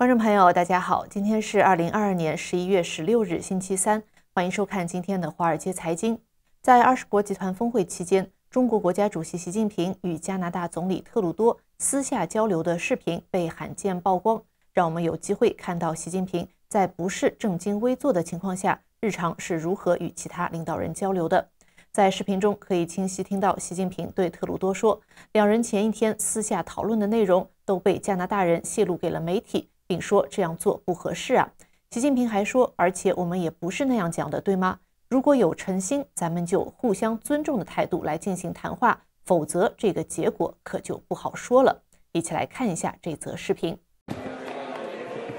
观众朋友，大家好，今天是二零二二年十一月十六日，星期三，欢迎收看今天的《华尔街财经》。在二十国集团峰会期间，中国国家主席习近平与加拿大总理特鲁多私下交流的视频被罕见曝光，让我们有机会看到习近平在不是正襟危坐的情况下，日常是如何与其他领导人交流的。在视频中，可以清晰听到习近平对特鲁多说，两人前一天私下讨论的内容都被加拿大人泄露给了媒体。并说这样做不合适啊！习近平还说，而且我们也不是那样讲的，对吗？如果有诚心，咱们就互相尊重的态度来进行谈话，否则这个结果可就不好说了。一起来看一下这则视频。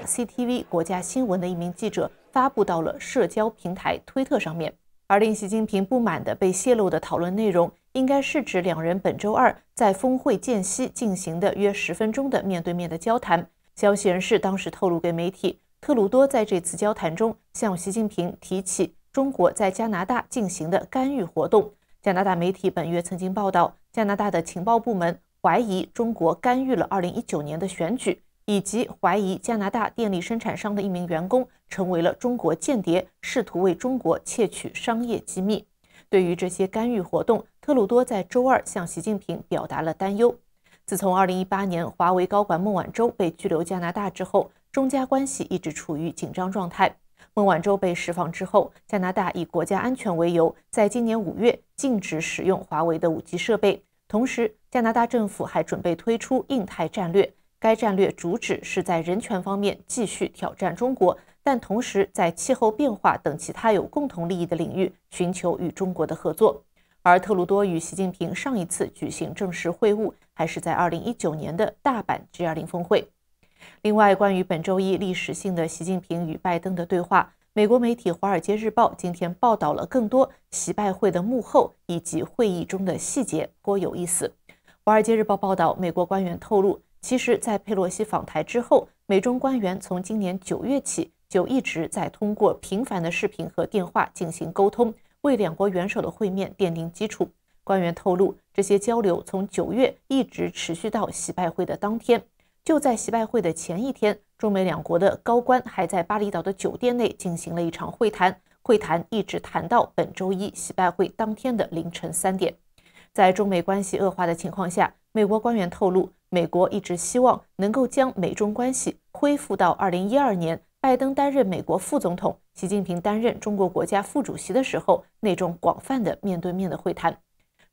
c t v 国家新闻的一名记者发布到了社交平台推特上面，而令习近平不满的被泄露的讨论内容，应该是指两人本周二在峰会间隙进行的约十分钟的面对面的交谈。消息人士当时透露给媒体，特鲁多在这次交谈中向习近平提起中国在加拿大进行的干预活动。加拿大媒体本月曾经报道，加拿大的情报部门怀疑中国干预了2019年的选举，以及怀疑加拿大电力生产商的一名员工成为了中国间谍，试图为中国窃取商业机密。对于这些干预活动，特鲁多在周二向习近平表达了担忧。自从二零一八年华为高管孟晚舟被拘留加拿大之后，中加关系一直处于紧张状态。孟晚舟被释放之后，加拿大以国家安全为由，在今年五月禁止使用华为的五 G 设备。同时，加拿大政府还准备推出印太战略，该战略主旨是在人权方面继续挑战中国，但同时在气候变化等其他有共同利益的领域寻求与中国的合作。而特鲁多与习近平上一次举行正式会晤，还是在2019年的大阪 G20 峰会。另外，关于本周一历史性的习近平与拜登的对话，美国媒体《华尔街日报》今天报道了更多习拜会的幕后以及会议中的细节，颇有意思。《华尔街日报》报道，美国官员透露，其实在佩洛西访台之后，美中官员从今年9月起就一直在通过频繁的视频和电话进行沟通。为两国元首的会面奠定基础。官员透露，这些交流从九月一直持续到习拜会的当天。就在习拜会的前一天，中美两国的高官还在巴厘岛的酒店内进行了一场会谈，会谈一直谈到本周一习拜会当天的凌晨三点。在中美关系恶化的情况下，美国官员透露，美国一直希望能够将美中关系恢复到2012年拜登担任美国副总统。习近平担任中国国家副主席的时候，那种广泛的面对面的会谈。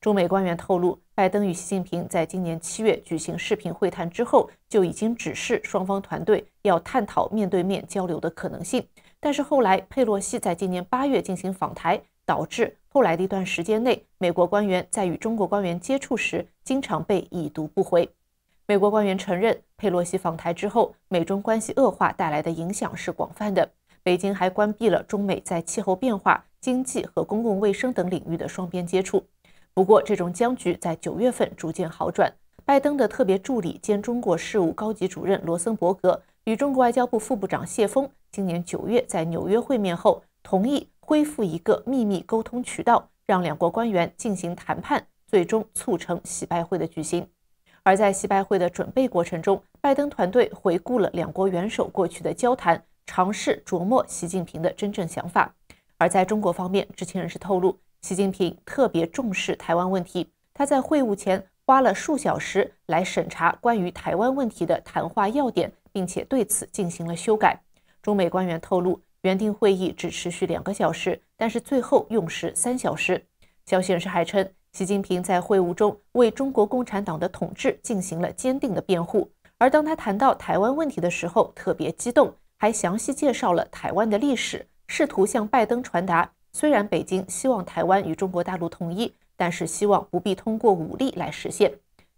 中美官员透露，拜登与习近平在今年七月举行视频会谈之后，就已经指示双方团队要探讨面对面交流的可能性。但是后来，佩洛西在今年八月进行访台，导致后来的一段时间内，美国官员在与中国官员接触时，经常被已读不回。美国官员承认，佩洛西访台之后，美中关系恶化带来的影响是广泛的。北京还关闭了中美在气候变化、经济和公共卫生等领域的双边接触。不过，这种僵局在九月份逐渐好转。拜登的特别助理兼中国事务高级主任罗森伯格与中国外交部副部长谢峰今年九月在纽约会面后，同意恢复一个秘密沟通渠道，让两国官员进行谈判，最终促成洗拜会的举行。而在洗拜会的准备过程中，拜登团队回顾了两国元首过去的交谈。尝试琢磨习近平的真正想法，而在中国方面，知情人士透露，习近平特别重视台湾问题。他在会晤前花了数小时来审查关于台湾问题的谈话要点，并且对此进行了修改。中美官员透露，原定会议只持续两个小时，但是最后用时三小时。消息人士还称，习近平在会晤中为中国共产党的统治进行了坚定的辩护，而当他谈到台湾问题的时候，特别激动。还详细介绍了台湾的历史，试图向拜登传达，虽然北京希望台湾与中国大陆统一，但是希望不必通过武力来实现。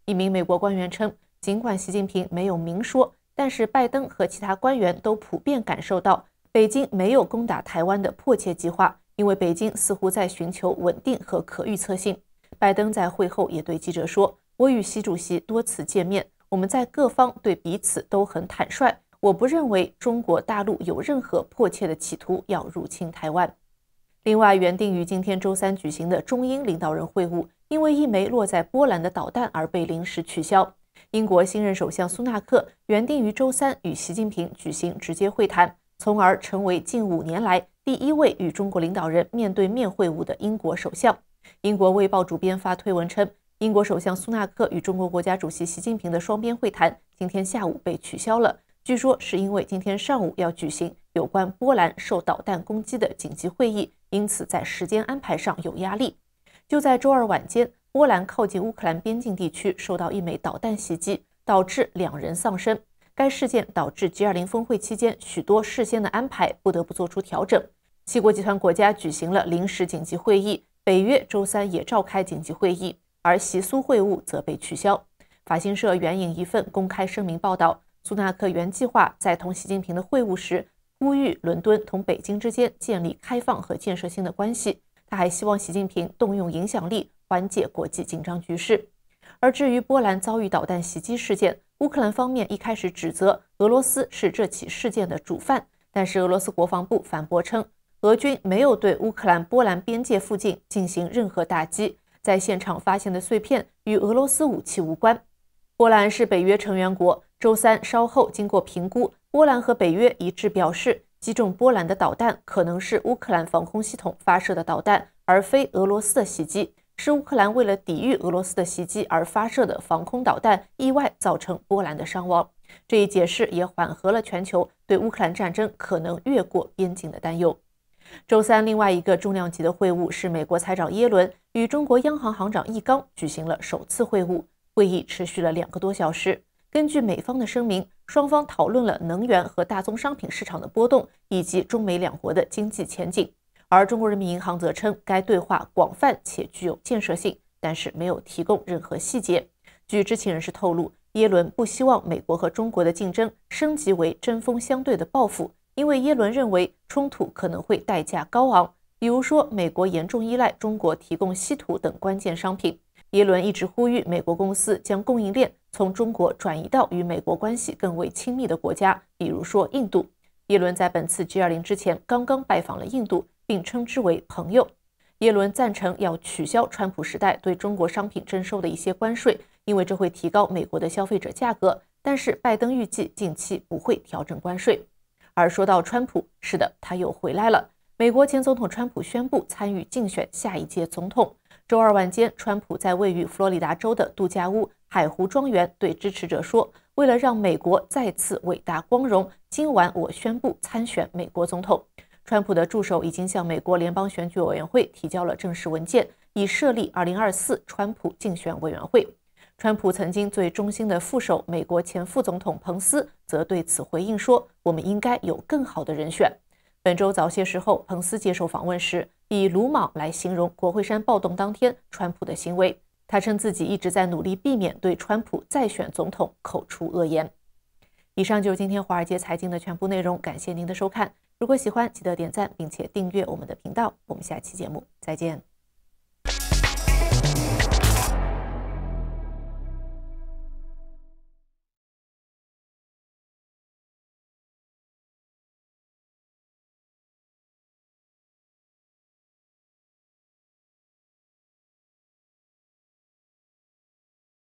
一名美国官员称，尽管习近平没有明说，但是拜登和其他官员都普遍感受到，北京没有攻打台湾的迫切计划，因为北京似乎在寻求稳定和可预测性。拜登在会后也对记者说：“我与习主席多次见面，我们在各方对彼此都很坦率。”我不认为中国大陆有任何迫切的企图要入侵台湾。另外，原定于今天周三举行的中英领导人会晤，因为一枚落在波兰的导弹而被临时取消。英国新任首相苏纳克原定于周三与习近平举行直接会谈，从而成为近五年来第一位与中国领导人面对面会晤的英国首相。英国《卫报》主编发推文称，英国首相苏纳克与中国国家主席习近平的双边会谈今天下午被取消了。据说是因为今天上午要举行有关波兰受导弹攻击的紧急会议，因此在时间安排上有压力。就在周二晚间，波兰靠近乌克兰边境地区受到一枚导弹袭击，导致两人丧生。该事件导致 G20 峰会期间许多事先的安排不得不做出调整。七国集团国家举行了临时紧急会议，北约周三也召开紧急会议，而习苏会晤则被取消。法新社援引一份公开声明报道。苏纳克原计划在同习近平的会晤时，呼吁伦敦同北京之间建立开放和建设性的关系。他还希望习近平动用影响力缓解国际紧张局势。而至于波兰遭遇导弹袭击事件，乌克兰方面一开始指责俄罗斯是这起事件的主犯，但是俄罗斯国防部反驳称，俄军没有对乌克兰波兰边界附近进行任何打击，在现场发现的碎片与俄罗斯武器无关。波兰是北约成员国。周三稍后经过评估，波兰和北约一致表示，击中波兰的导弹可能是乌克兰防空系统发射的导弹，而非俄罗斯的袭击，是乌克兰为了抵御俄罗斯的袭击而发射的防空导弹意外造成波兰的伤亡。这一解释也缓和了全球对乌克兰战争可能越过边境的担忧。周三，另外一个重量级的会晤是美国财长耶伦与中国央行行长易纲举行了首次会晤。会议持续了两个多小时。根据美方的声明，双方讨论了能源和大宗商品市场的波动，以及中美两国的经济前景。而中国人民银行则称，该对话广泛且具有建设性，但是没有提供任何细节。据知情人士透露，耶伦不希望美国和中国的竞争升级为针锋相对的报复，因为耶伦认为冲突可能会代价高昂，比如说美国严重依赖中国提供稀土等关键商品。耶伦一直呼吁美国公司将供应链从中国转移到与美国关系更为亲密的国家，比如说印度。耶伦在本次 G 二零之前刚刚拜访了印度，并称之为朋友。耶伦赞成要取消川普时代对中国商品征收的一些关税，因为这会提高美国的消费者价格。但是拜登预计近期不会调整关税。而说到川普，是的，他又回来了。美国前总统川普宣布参与竞选下一届总统。周二晚间，川普在位于佛罗里达州的度假屋海湖庄园对支持者说：“为了让美国再次伟大光荣，今晚我宣布参选美国总统。”川普的助手已经向美国联邦选举委员会提交了正式文件，以设立2024川普竞选委员会。川普曾经最忠心的副手、美国前副总统彭斯则对此回应说：“我们应该有更好的人选。”本周早些时候，彭斯接受访问时。以鲁莽来形容国会山暴动当天川普的行为，他称自己一直在努力避免对川普再选总统口出恶言。以上就是今天华尔街财经的全部内容，感谢您的收看。如果喜欢，记得点赞并且订阅我们的频道。我们下期节目再见。